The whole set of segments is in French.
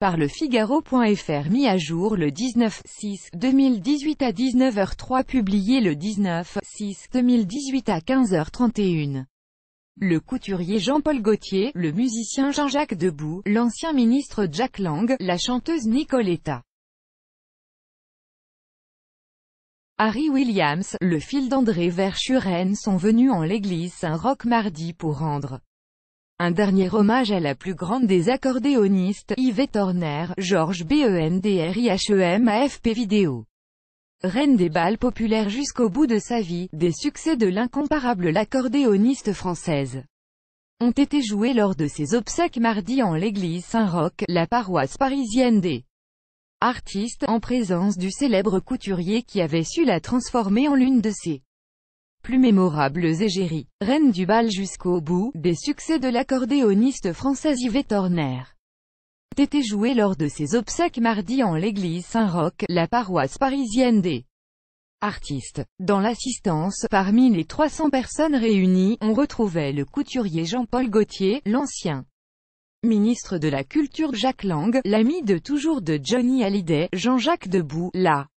par le Figaro.fr mis à jour le 19-6-2018 à 19h03 publié le 19-6-2018 à 15h31. Le couturier Jean-Paul Gauthier, le musicien Jean-Jacques Debout, l'ancien ministre Jack Lang, la chanteuse Nicoletta. Harry Williams, le fil d'André Verschuren sont venus en l'église Saint-Roch mardi pour rendre un dernier hommage à la plus grande des accordéonistes, Yvette Horner, Georges BENDRIHEM AFP Vidéo. Reine des balles populaires jusqu'au bout de sa vie, des succès de l'incomparable l'accordéoniste française ont été joués lors de ses obsèques mardi en l'église Saint-Roch, la paroisse parisienne des artistes, en présence du célèbre couturier qui avait su la transformer en l'une de ses plus mémorables égéries, reine du bal jusqu'au bout, des succès de l'accordéoniste française Yvette Horner T'étais joué lors de ses obsèques mardi en l'église Saint-Roch, la paroisse parisienne des artistes. Dans l'assistance, parmi les 300 personnes réunies, on retrouvait le couturier Jean-Paul Gaultier, l'ancien ministre de la Culture Jacques Lang, l'ami de toujours de Johnny Hallyday, Jean-Jacques Debout, la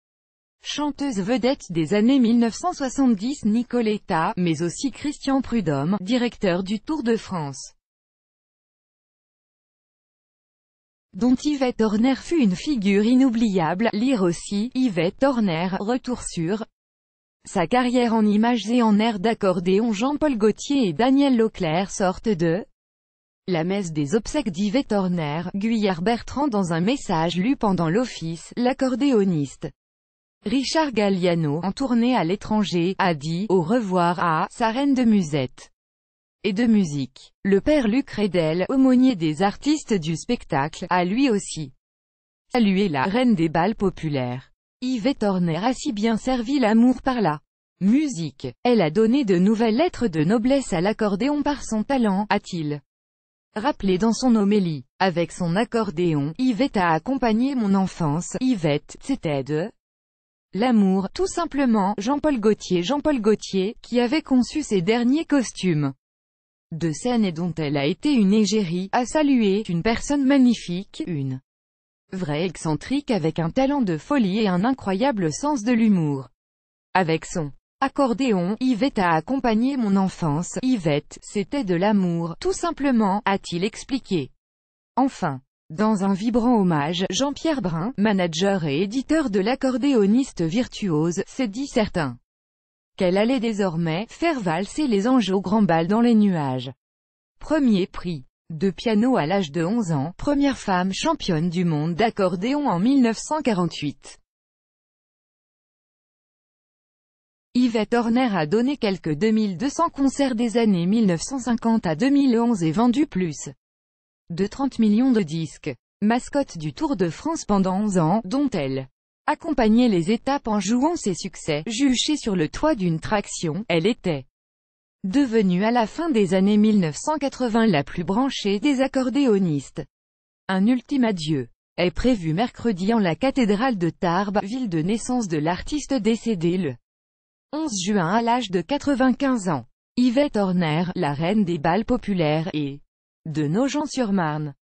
chanteuse vedette des années 1970 Nicoletta, mais aussi Christian Prudhomme, directeur du Tour de France. dont Yvette Horner fut une figure inoubliable, lire aussi, Yvette Horner, retour sur sa carrière en images et en air d'accordéon Jean-Paul Gauthier et Daniel Leclerc sortent de la messe des obsèques d'Yvette Horner, Guyard Bertrand dans un message lu pendant l'office, l'accordéoniste Richard Galliano, en tournée à l'étranger, a dit « Au revoir à » sa reine de musette et de musique. Le père Luc Redel, aumônier des artistes du spectacle, a lui aussi salué la « reine des balles populaires ». Yvette Horner a si bien servi l'amour par la musique. Elle a donné de nouvelles lettres de noblesse à l'accordéon par son talent, a-t-il rappelé dans son homélie. Avec son accordéon, Yvette a accompagné mon enfance, Yvette, c'était de L'amour, tout simplement, Jean-Paul Gaultier Jean-Paul Gaultier, qui avait conçu ses derniers costumes de scène et dont elle a été une égérie, a salué une personne magnifique, une vraie excentrique avec un talent de folie et un incroyable sens de l'humour. Avec son accordéon, Yvette a accompagné mon enfance, Yvette, c'était de l'amour, tout simplement, a-t-il expliqué. Enfin. Dans un vibrant hommage, Jean-Pierre Brun, manager et éditeur de l'accordéoniste virtuose, s'est dit certain qu'elle allait désormais faire valser les anges au grand bal dans les nuages. Premier prix de piano à l'âge de 11 ans, première femme championne du monde d'accordéon en 1948. Yvette Horner a donné quelques 2200 concerts des années 1950 à 2011 et vendu plus de 30 millions de disques. Mascotte du Tour de France pendant 11 ans, dont elle accompagnait les étapes en jouant ses succès, juchée sur le toit d'une traction, elle était devenue à la fin des années 1980 la plus branchée des accordéonistes. Un ultime adieu est prévu mercredi en la cathédrale de Tarbes, ville de naissance de l'artiste décédé le 11 juin à l'âge de 95 ans. Yvette Horner, la reine des balles populaires, et de Nogent-sur-Marne.